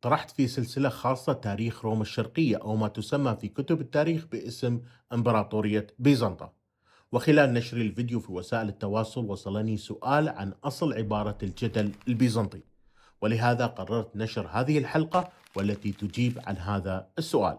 طرحت في سلسلة خاصة تاريخ روما الشرقية أو ما تسمى في كتب التاريخ باسم إمبراطورية بيزنطة وخلال نشر الفيديو في وسائل التواصل وصلني سؤال عن أصل عبارة الجدل البيزنطي ولهذا قررت نشر هذه الحلقة والتي تجيب عن هذا السؤال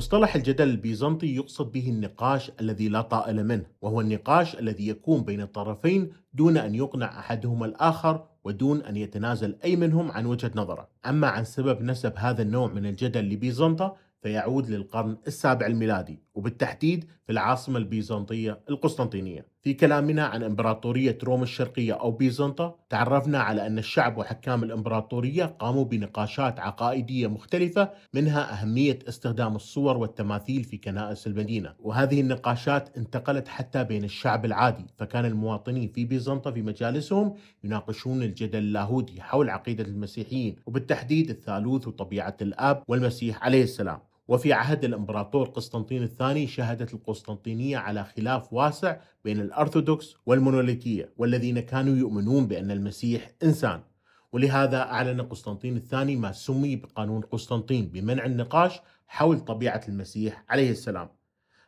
مصطلح الجدل البيزنطي يقصد به النقاش الذي لا طائل منه وهو النقاش الذي يكون بين الطرفين دون أن يقنع أحدهما الآخر ودون أن يتنازل أي منهم عن وجهة نظره أما عن سبب نسب هذا النوع من الجدل لبيزنطة فيعود للقرن السابع الميلادي وبالتحديد في العاصمة البيزنطية القسطنطينية في كلامنا عن إمبراطورية روما الشرقية أو بيزنطة تعرفنا على أن الشعب وحكام الإمبراطورية قاموا بنقاشات عقائدية مختلفة منها أهمية استخدام الصور والتماثيل في كنائس المدينة وهذه النقاشات انتقلت حتى بين الشعب العادي فكان المواطنين في بيزنطة في مجالسهم يناقشون الجدل اللاهوتي حول عقيدة المسيحيين وبالتحديد الثالوث وطبيعة الآب والمسيح عليه السلام وفي عهد الامبراطور قسطنطين الثاني شهدت القسطنطينيه على خلاف واسع بين الارثوذكس والمونوليكيه والذين كانوا يؤمنون بان المسيح انسان ولهذا اعلن قسطنطين الثاني ما سمي بقانون قسطنطين بمنع النقاش حول طبيعه المسيح عليه السلام.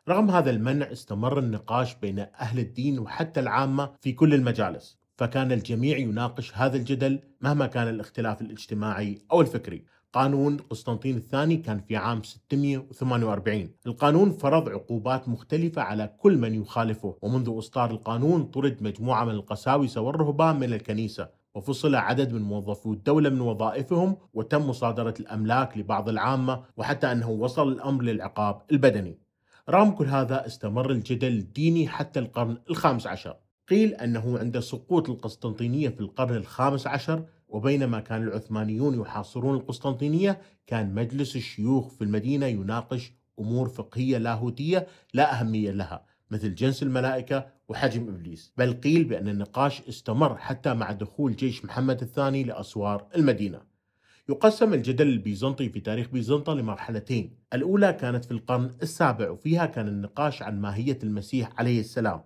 رغم هذا المنع استمر النقاش بين اهل الدين وحتى العامه في كل المجالس، فكان الجميع يناقش هذا الجدل مهما كان الاختلاف الاجتماعي او الفكري. قانون قسطنطين الثاني كان في عام 648 القانون فرض عقوبات مختلفة على كل من يخالفه ومنذ إصدار القانون طرد مجموعة من القساوسة والرهبان من الكنيسة وفصل عدد من موظفو الدولة من وظائفهم وتم مصادرة الأملاك لبعض العامة وحتى أنه وصل الأمر للعقاب البدني رغم كل هذا استمر الجدل الديني حتى القرن الخامس عشر قيل أنه عند سقوط القسطنطينية في القرن الخامس عشر وبينما كان العثمانيون يحاصرون القسطنطينية كان مجلس الشيوخ في المدينة يناقش أمور فقهية لاهوتية لا أهمية لها مثل جنس الملائكة وحجم إبليس بل قيل بأن النقاش استمر حتى مع دخول جيش محمد الثاني لأسوار المدينة يقسم الجدل البيزنطي في تاريخ بيزنطة لمرحلتين الأولى كانت في القرن السابع وفيها كان النقاش عن ماهية المسيح عليه السلام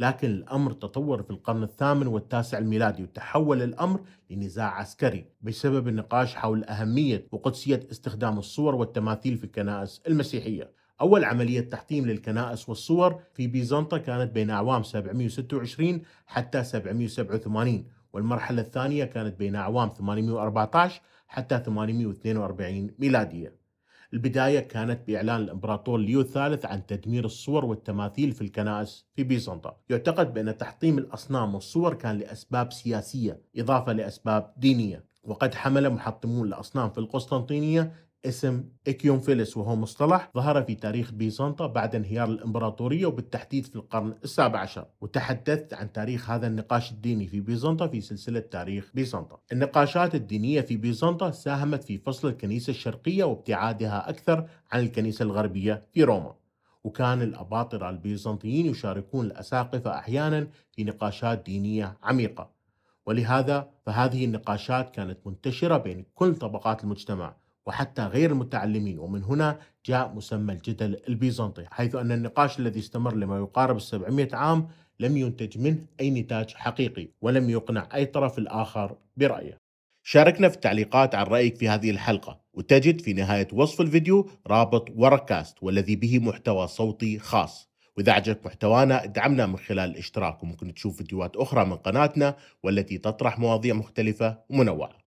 لكن الأمر تطور في القرن الثامن والتاسع الميلادي وتحول الأمر لنزاع عسكري بسبب النقاش حول أهمية وقدسية استخدام الصور والتماثيل في الكنائس المسيحية أول عملية تحطيم للكنائس والصور في بيزنطة كانت بين أعوام 726 حتى 787 والمرحلة الثانية كانت بين أعوام 814 حتى 842 ميلادية البداية كانت بإعلان الإمبراطور ليو الثالث عن تدمير الصور والتماثيل في الكنائس في بيزنطة يعتقد بأن تحطيم الأصنام والصور كان لأسباب سياسية إضافة لأسباب دينية وقد حمل محطمون الأصنام في القسطنطينية اسم إكيومفيلس وهو مصطلح ظهر في تاريخ بيزنطة بعد انهيار الإمبراطورية وبالتحديد في القرن السابع عشر وتحدثت عن تاريخ هذا النقاش الديني في بيزنطة في سلسلة تاريخ بيزنطة النقاشات الدينية في بيزنطة ساهمت في فصل الكنيسة الشرقية وابتعادها أكثر عن الكنيسة الغربية في روما وكان الأباطرة البيزنطيين يشاركون الأساقفة أحيانا في نقاشات دينية عميقة ولهذا فهذه النقاشات كانت منتشرة بين كل طبقات المجتمع وحتى غير المتعلمين ومن هنا جاء مسمى الجدل البيزنطي حيث أن النقاش الذي استمر لما يقارب 700 عام لم ينتج منه أي نتاج حقيقي ولم يقنع أي طرف الآخر برأيه شاركنا في التعليقات عن رأيك في هذه الحلقة وتجد في نهاية وصف الفيديو رابط وركاست والذي به محتوى صوتي خاص وإذا عجبك محتوانا ادعمنا من خلال الاشتراك وممكن تشوف فيديوهات أخرى من قناتنا والتي تطرح مواضيع مختلفة ومنوعة